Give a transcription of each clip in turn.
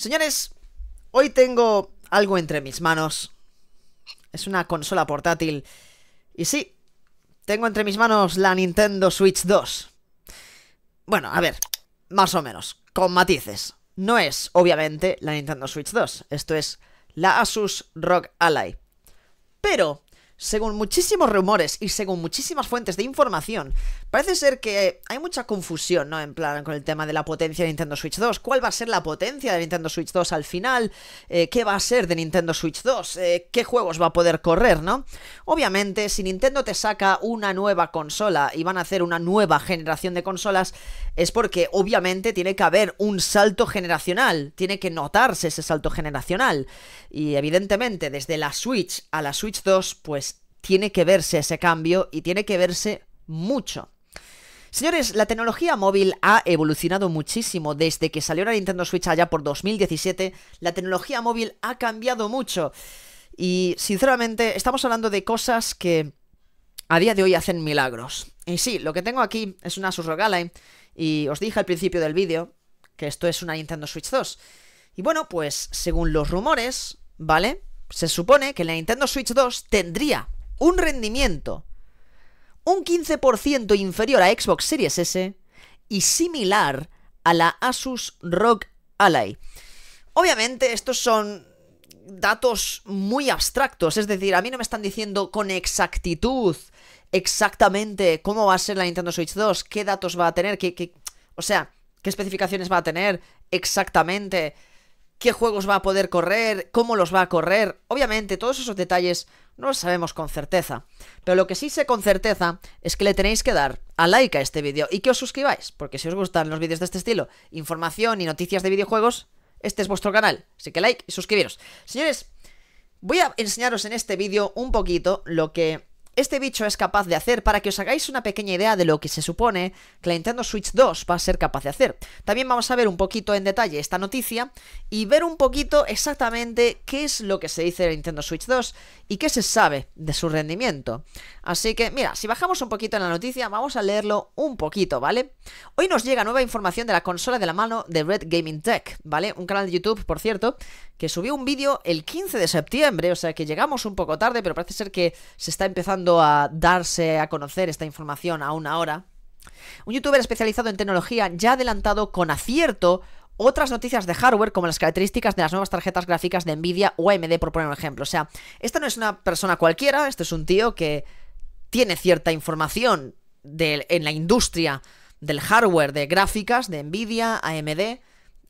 Señores, hoy tengo algo entre mis manos. Es una consola portátil. Y sí, tengo entre mis manos la Nintendo Switch 2. Bueno, a ver, más o menos, con matices. No es, obviamente, la Nintendo Switch 2. Esto es la Asus Rock Ally. Pero según muchísimos rumores y según muchísimas fuentes de información, parece ser que hay mucha confusión, ¿no? En plan, con el tema de la potencia de Nintendo Switch 2. ¿Cuál va a ser la potencia de Nintendo Switch 2 al final? Eh, ¿Qué va a ser de Nintendo Switch 2? Eh, ¿Qué juegos va a poder correr, no? Obviamente, si Nintendo te saca una nueva consola y van a hacer una nueva generación de consolas, es porque obviamente tiene que haber un salto generacional. Tiene que notarse ese salto generacional. Y evidentemente, desde la Switch a la Switch 2, pues tiene que verse ese cambio y tiene que verse mucho. Señores, la tecnología móvil ha evolucionado muchísimo desde que salió la Nintendo Switch allá por 2017. La tecnología móvil ha cambiado mucho. Y sinceramente, estamos hablando de cosas que a día de hoy hacen milagros. Y sí, lo que tengo aquí es una Asus ¿eh? Y os dije al principio del vídeo que esto es una Nintendo Switch 2. Y bueno, pues según los rumores, ¿vale? Se supone que la Nintendo Switch 2 tendría un rendimiento un 15% inferior a Xbox Series S y similar a la Asus ROG Ally. Obviamente estos son datos muy abstractos, es decir, a mí no me están diciendo con exactitud exactamente cómo va a ser la Nintendo Switch 2, qué datos va a tener, o sea, qué especificaciones va a tener exactamente, qué juegos va a poder correr, cómo los va a correr. Obviamente, todos esos detalles no los sabemos con certeza. Pero lo que sí sé con certeza es que le tenéis que dar a like a este vídeo y que os suscribáis, porque si os gustan los vídeos de este estilo, información y noticias de videojuegos, este es vuestro canal. Así que like y suscribiros. Señores, voy a enseñaros en este vídeo un poquito lo que este bicho es capaz de hacer para que os hagáis una pequeña idea de lo que se supone que la Nintendo Switch 2 va a ser capaz de hacer. También vamos a ver un poquito en detalle esta noticia y ver un poquito exactamente qué es lo que se dice de la Nintendo Switch 2 y qué se sabe de su rendimiento. Así que, mira, si bajamos un poquito en la noticia, vamos a leerlo un poquito, ¿vale? Hoy nos llega nueva información de la consola de la mano de Red Gaming Tech, ¿vale? Un canal de YouTube, por cierto, que subió un vídeo el 15 de septiembre, o sea que llegamos un poco tarde, pero parece ser que se está empezando a darse a conocer esta información aún ahora. Un youtuber especializado en tecnología ya ha adelantado con acierto otras noticias de hardware como las características de las nuevas tarjetas gráficas de Nvidia o AMD, por poner un ejemplo. O sea, esta no es una persona cualquiera, este es un tío que tiene cierta información en la industria del hardware de gráficas de Nvidia, AMD,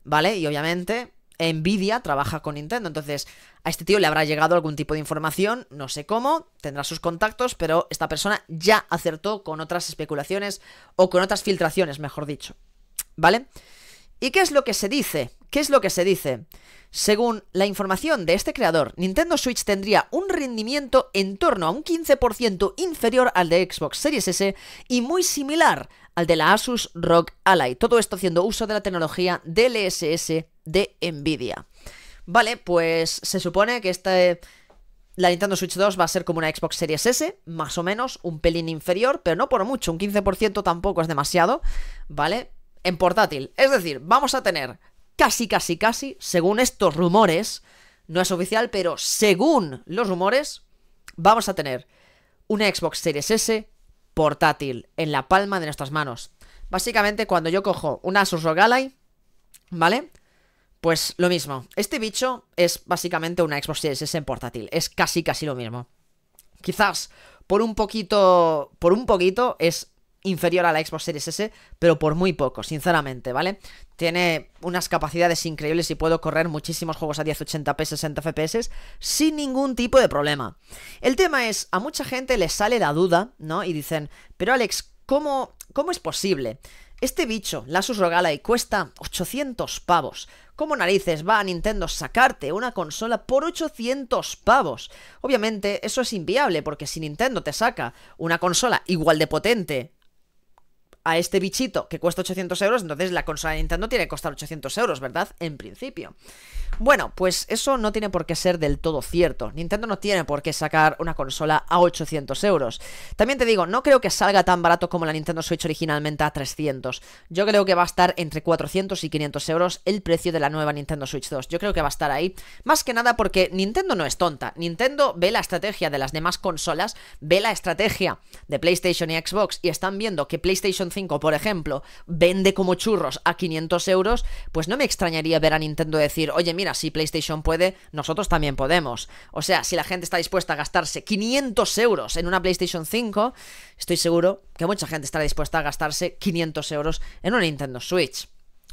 ¿vale? Y obviamente Nvidia trabaja con Nintendo, entonces a este tío le habrá llegado algún tipo de información, no sé cómo, tendrá sus contactos, pero esta persona ya acertó con otras especulaciones o con otras filtraciones, mejor dicho. ¿Vale? ¿Y qué es lo que se dice? ¿Qué es lo que se dice? Según la información de este creador, Nintendo Switch tendría un rendimiento en torno a un 15% inferior al de Xbox Series S y muy similar al de la Asus ROG Ally. Todo esto haciendo uso de la tecnología DLSS e de Nvidia. Vale, pues se supone que esta la Nintendo Switch 2 va a ser como una Xbox Series S, más o menos, un pelín inferior, pero no por mucho, un 15% tampoco es demasiado, ¿vale? En portátil. Es decir, vamos a tener casi, casi, casi, según estos rumores, no es oficial, pero según los rumores, vamos a tener una Xbox Series S portátil en la palma de nuestras manos. Básicamente cuando yo cojo una Asus ROG ¿vale? Pues lo mismo. Este bicho es básicamente una Xbox Series S en portátil. Es casi casi lo mismo. Quizás por un poquito, por un poquito es inferior a la Xbox Series S, pero por muy poco, sinceramente, ¿vale? Tiene unas capacidades increíbles y puedo correr muchísimos juegos a 1080p, 60 FPS sin ningún tipo de problema. El tema es, a mucha gente le sale la duda, ¿no? Y dicen, pero Alex, ¿cómo, cómo es posible? Este bicho, la susrogala y cuesta 800 pavos. ¿Cómo narices va a Nintendo sacarte una consola por 800 pavos? Obviamente, eso es inviable, porque si Nintendo te saca una consola igual de potente a este bichito que cuesta 800 euros, entonces la consola de Nintendo tiene que costar 800 euros, ¿verdad? En principio. Bueno, pues eso no tiene por qué ser del todo cierto. Nintendo no tiene por qué sacar una consola a 800 euros. También te digo, no creo que salga tan barato como la Nintendo Switch originalmente a 300. Yo creo que va a estar entre 400 y 500 euros el precio de la nueva Nintendo Switch 2. Yo creo que va a estar ahí. Más que nada porque Nintendo no es tonta. Nintendo ve la estrategia de las demás consolas, ve la estrategia de PlayStation y Xbox y están viendo que PlayStation por ejemplo, vende como churros a 500 euros, pues no me extrañaría ver a Nintendo decir, oye, mira, si PlayStation puede, nosotros también podemos. O sea, si la gente está dispuesta a gastarse 500 euros en una PlayStation 5, estoy seguro que mucha gente estará dispuesta a gastarse 500 euros en una Nintendo Switch.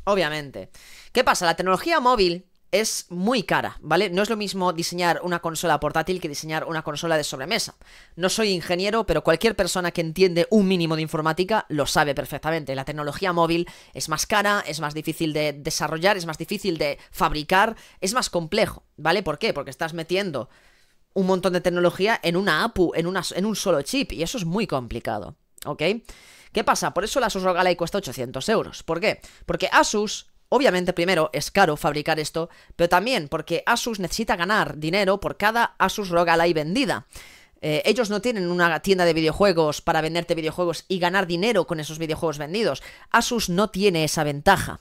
Obviamente. ¿Qué pasa? La tecnología móvil es muy cara, ¿vale? No es lo mismo diseñar una consola portátil que diseñar una consola de sobremesa. No soy ingeniero, pero cualquier persona que entiende un mínimo de informática lo sabe perfectamente. La tecnología móvil es más cara, es más difícil de desarrollar, es más difícil de fabricar, es más complejo, ¿vale? ¿Por qué? Porque estás metiendo un montón de tecnología en una APU, en, un solo chip, y eso es muy complicado, ¿ok? ¿Qué pasa? Por eso la Asus Ally cuesta 800 euros. ¿Por qué? Porque Asus Obviamente, primero, es caro fabricar esto, pero también porque Asus necesita ganar dinero por cada Asus ROG Ally vendida. Eh, ellos no tienen una tienda de videojuegos para venderte videojuegos y ganar dinero con esos videojuegos vendidos. Asus no tiene esa ventaja.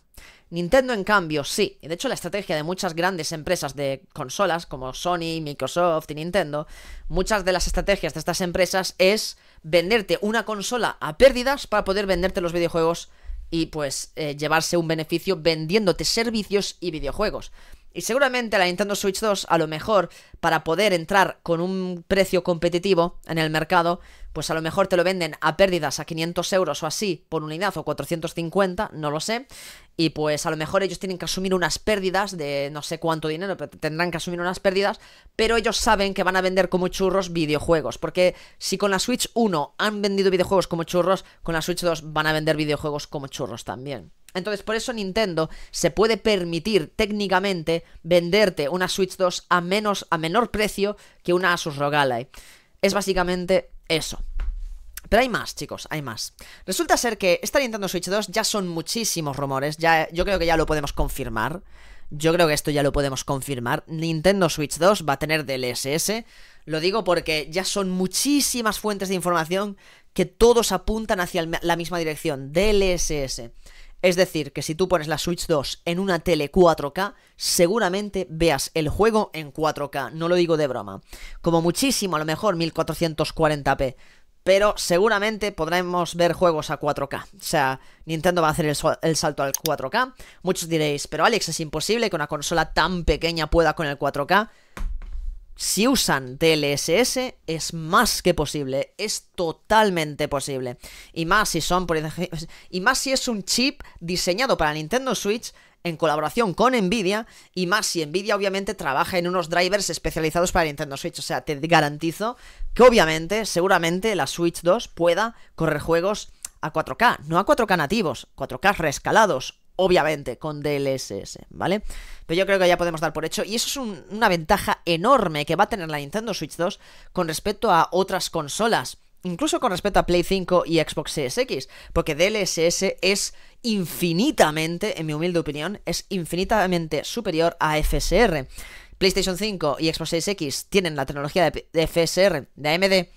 Nintendo, en cambio, sí. de hecho, la estrategia de muchas grandes empresas de consolas, como Sony, Microsoft y Nintendo, muchas de las estrategias de estas empresas es venderte una consola a pérdidas para poder venderte los videojuegos y pues eh, llevarse un beneficio vendiéndote servicios y videojuegos. Y seguramente la Nintendo Switch 2, a lo mejor, para poder entrar con un precio competitivo en el mercado, pues a lo mejor te lo venden a pérdidas a 500 euros o así por unidad o 450, no lo sé. Y pues a lo mejor ellos tienen que asumir unas pérdidas de no sé cuánto dinero, pero tendrán que asumir unas pérdidas, pero ellos saben que van a vender como churros videojuegos, porque si con la Switch 1 han vendido videojuegos como churros, con la Switch 2 van a vender videojuegos como churros también. Entonces, por eso Nintendo se puede permitir técnicamente venderte una Switch 2 a, menos, a menor precio que una Asus ROG Es básicamente eso. Pero hay más, chicos, hay más. Resulta ser que esta Nintendo Switch 2 ya son muchísimos rumores, ya, yo creo que ya lo podemos confirmar. Yo creo que esto ya lo podemos confirmar. Nintendo Switch 2 va a tener DLSS. Lo digo porque ya son muchísimas fuentes de información que todos apuntan hacia la misma dirección, DLSS. Es decir, que si tú pones la Switch 2 en una tele 4K, seguramente veas el juego en 4K, no lo digo de broma. Como muchísimo, a lo mejor 1440p. Pero seguramente podremos ver juegos a 4K. O sea, Nintendo va a hacer el, salto al 4K. Muchos diréis, pero Alex, es imposible que una consola tan pequeña pueda con el 4K si usan TLSS es más que posible, es totalmente posible. Y más si son y más si es un chip diseñado para Nintendo Switch en colaboración con Nvidia y más si Nvidia obviamente trabaja en unos drivers especializados para Nintendo Switch, o sea, te garantizo que obviamente, seguramente la Switch 2 pueda correr juegos a 4K, no a 4K nativos, 4K reescalados obviamente, con DLSS, ¿vale? Pero yo creo que ya podemos dar por hecho, y eso es una ventaja enorme que va a tener la Nintendo Switch 2 con respecto a otras consolas, incluso con respecto a Play 5 y Xbox Series X, porque DLSS es infinitamente, en mi humilde opinión, es infinitamente superior a FSR. PlayStation 5 y Xbox Series X tienen la tecnología de FSR de AMD,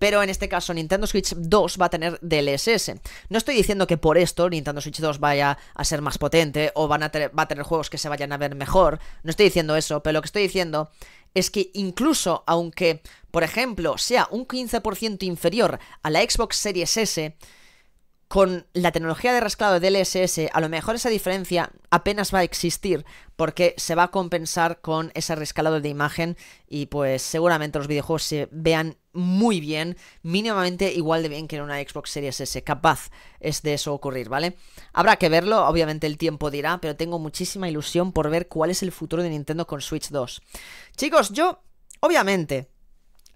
pero en este caso Nintendo Switch 2 va a tener DLSS. No estoy diciendo que por esto Nintendo Switch 2 vaya a ser más potente o van a va a tener juegos que se vayan a ver mejor, no estoy diciendo eso, pero lo que estoy diciendo es que incluso aunque, por ejemplo, sea un 15% inferior a la Xbox Series S, con la tecnología de rescalado de DLSS, a lo mejor esa diferencia apenas va a existir porque se va a compensar con ese rescalado de imagen y pues seguramente los videojuegos se vean muy bien, mínimamente igual de bien que en una Xbox Series S, capaz es de eso ocurrir, ¿vale? Habrá que verlo, obviamente el tiempo dirá, pero tengo muchísima ilusión por ver cuál es el futuro de Nintendo con Switch 2. Chicos, yo, obviamente,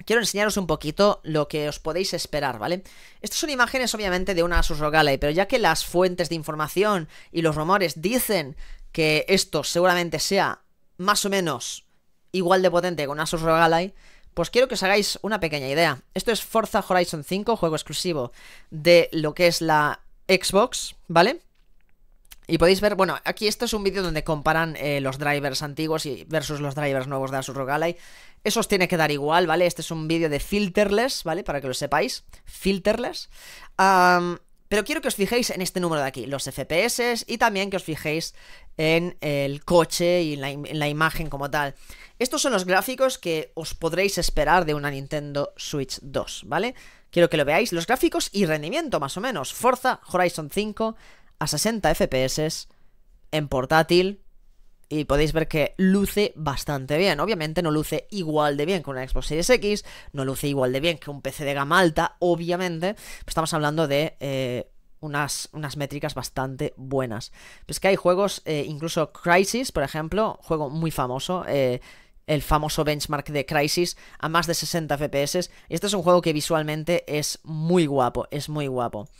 quiero enseñaros un poquito lo que os podéis esperar, ¿vale? Estas son imágenes obviamente de una Ally pero ya que las fuentes de información y los rumores dicen que esto seguramente sea más o menos igual de potente que una Asus Rogalai, pues quiero que os hagáis una pequeña idea. Esto es Forza Horizon 5, juego exclusivo de lo que es la Xbox, ¿vale? Y podéis ver, bueno, aquí esto es un vídeo donde comparan eh, los drivers antiguos y versus los drivers nuevos de Asus ROG Eso os tiene que dar igual, ¿vale? Este es un vídeo de filterless, ¿vale? Para que lo sepáis, filterless. Pero quiero que os fijéis en este número de aquí, los FPS, y también que os fijéis en el coche y en la, imagen como tal. Estos son los gráficos que os podréis esperar de una Nintendo Switch 2, ¿vale? Quiero que lo veáis, los gráficos y rendimiento más o menos. Forza Horizon 5 a 60 FPS en portátil, y podéis ver que luce bastante bien. Obviamente no luce igual de bien que una Xbox Series X, no luce igual de bien que un PC de gama alta, obviamente. Estamos hablando de... Eh, unas, unas, métricas bastante buenas. Pues que hay juegos, eh, incluso Crisis, por ejemplo, juego muy famoso, eh, el famoso benchmark de Crisis a más de 60 FPS. este es un juego que visualmente es muy guapo, es muy guapo.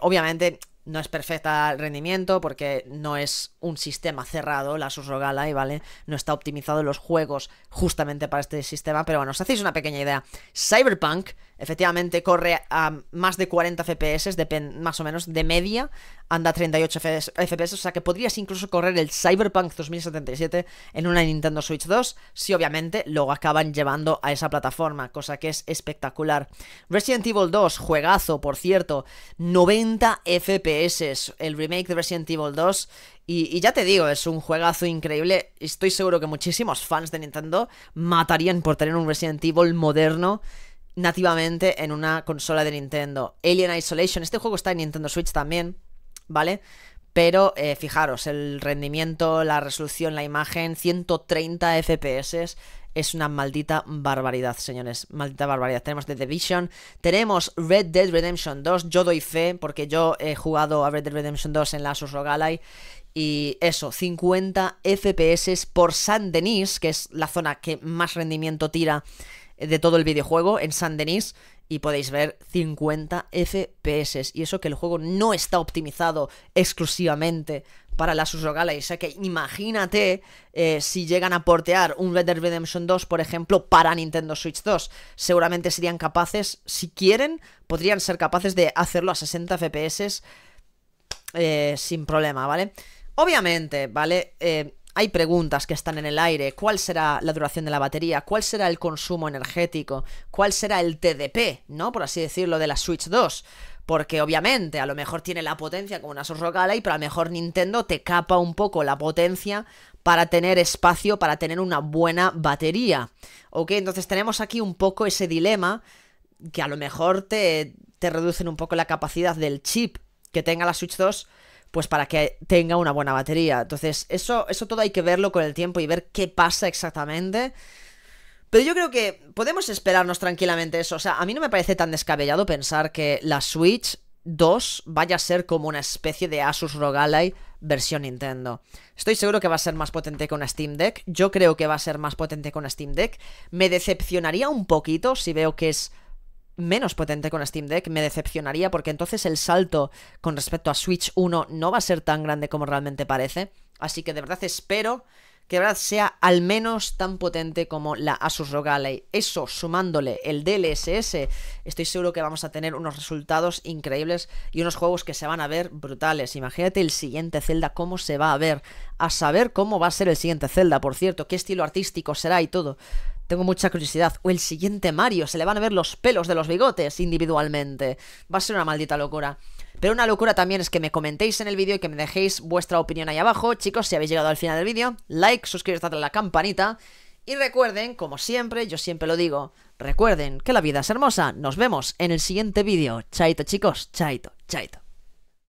obviamente no es perfecta el rendimiento porque no es un sistema cerrado, la Susrogala, y vale, no está optimizado en los juegos justamente para este sistema, pero bueno, os hacéis una pequeña idea. Cyberpunk Efectivamente, corre a más de 40 FPS, más o menos, de media, anda a 38 FPS, o sea que podrías incluso correr el Cyberpunk 2077 en una Nintendo Switch 2, si obviamente lo acaban llevando a esa plataforma, cosa que es espectacular. Resident Evil 2, juegazo, por cierto, 90 FPS, el remake de Resident Evil 2, y, y, ya te digo, es un juegazo increíble. Estoy seguro que muchísimos fans de Nintendo matarían por tener un Resident Evil moderno nativamente en una consola de Nintendo. Alien Isolation, este juego está en Nintendo Switch también, ¿vale? Pero eh, fijaros, el rendimiento, la resolución, la imagen, 130 FPS. Es una maldita barbaridad, señores. Maldita barbaridad. Tenemos The Division. Tenemos Red Dead Redemption 2. Yo doy fe porque yo he jugado a Red Dead Redemption 2 en la Ally Y eso, 50 FPS por San Denis, que es la zona que más rendimiento tira de todo el videojuego en San Denis y podéis ver 50 FPS. Y eso que el juego no está optimizado exclusivamente para la Susrogala. O sea que imagínate eh, si llegan a portear un Red Dead Redemption 2, por ejemplo, para Nintendo Switch 2. Seguramente serían capaces, si quieren, podrían ser capaces de hacerlo a 60 FPS eh, sin problema, ¿vale? Obviamente, ¿vale? Eh, hay preguntas que están en el aire. ¿Cuál será la duración de la batería? ¿Cuál será el consumo energético? ¿Cuál será el TDP, ¿no? Por así decirlo, de la Switch 2. Porque obviamente a lo mejor tiene la potencia como una Source y pero a lo mejor Nintendo te capa un poco la potencia para tener espacio, para tener una buena batería. ¿Ok? Entonces tenemos aquí un poco ese dilema que a lo mejor te, te reducen un poco la capacidad del chip que tenga la Switch 2 pues para que tenga una buena batería. Entonces, eso, eso todo hay que verlo con el tiempo y ver qué pasa exactamente. Pero yo creo que podemos esperarnos tranquilamente eso. O sea, a mí no me parece tan descabellado pensar que la Switch 2 vaya a ser como una especie de Asus ROG versión Nintendo. Estoy seguro que va a ser más potente que una Steam Deck. Yo creo que va a ser más potente que una Steam Deck. Me decepcionaría un poquito si veo que es menos potente con Steam Deck, me decepcionaría porque entonces el salto con respecto a Switch 1 no va a ser tan grande como realmente parece. Así que de verdad espero que verdad sea al menos tan potente como la Asus ROG Eso, sumándole el DLSS, estoy seguro que vamos a tener unos resultados increíbles y unos juegos que se van a ver brutales. Imagínate el siguiente Zelda, cómo se va a ver. A saber cómo va a ser el siguiente Zelda, por cierto, qué estilo artístico será y todo. Tengo mucha curiosidad. O el siguiente Mario, se le van a ver los pelos de los bigotes individualmente. Va a ser una maldita locura. Pero una locura también es que me comentéis en el vídeo y que me dejéis vuestra opinión ahí abajo. Chicos, si habéis llegado al final del vídeo, like, suscribiros, a la campanita. Y recuerden, como siempre, yo siempre lo digo, recuerden que la vida es hermosa. Nos vemos en el siguiente vídeo. Chaito chicos, chaito, chaito.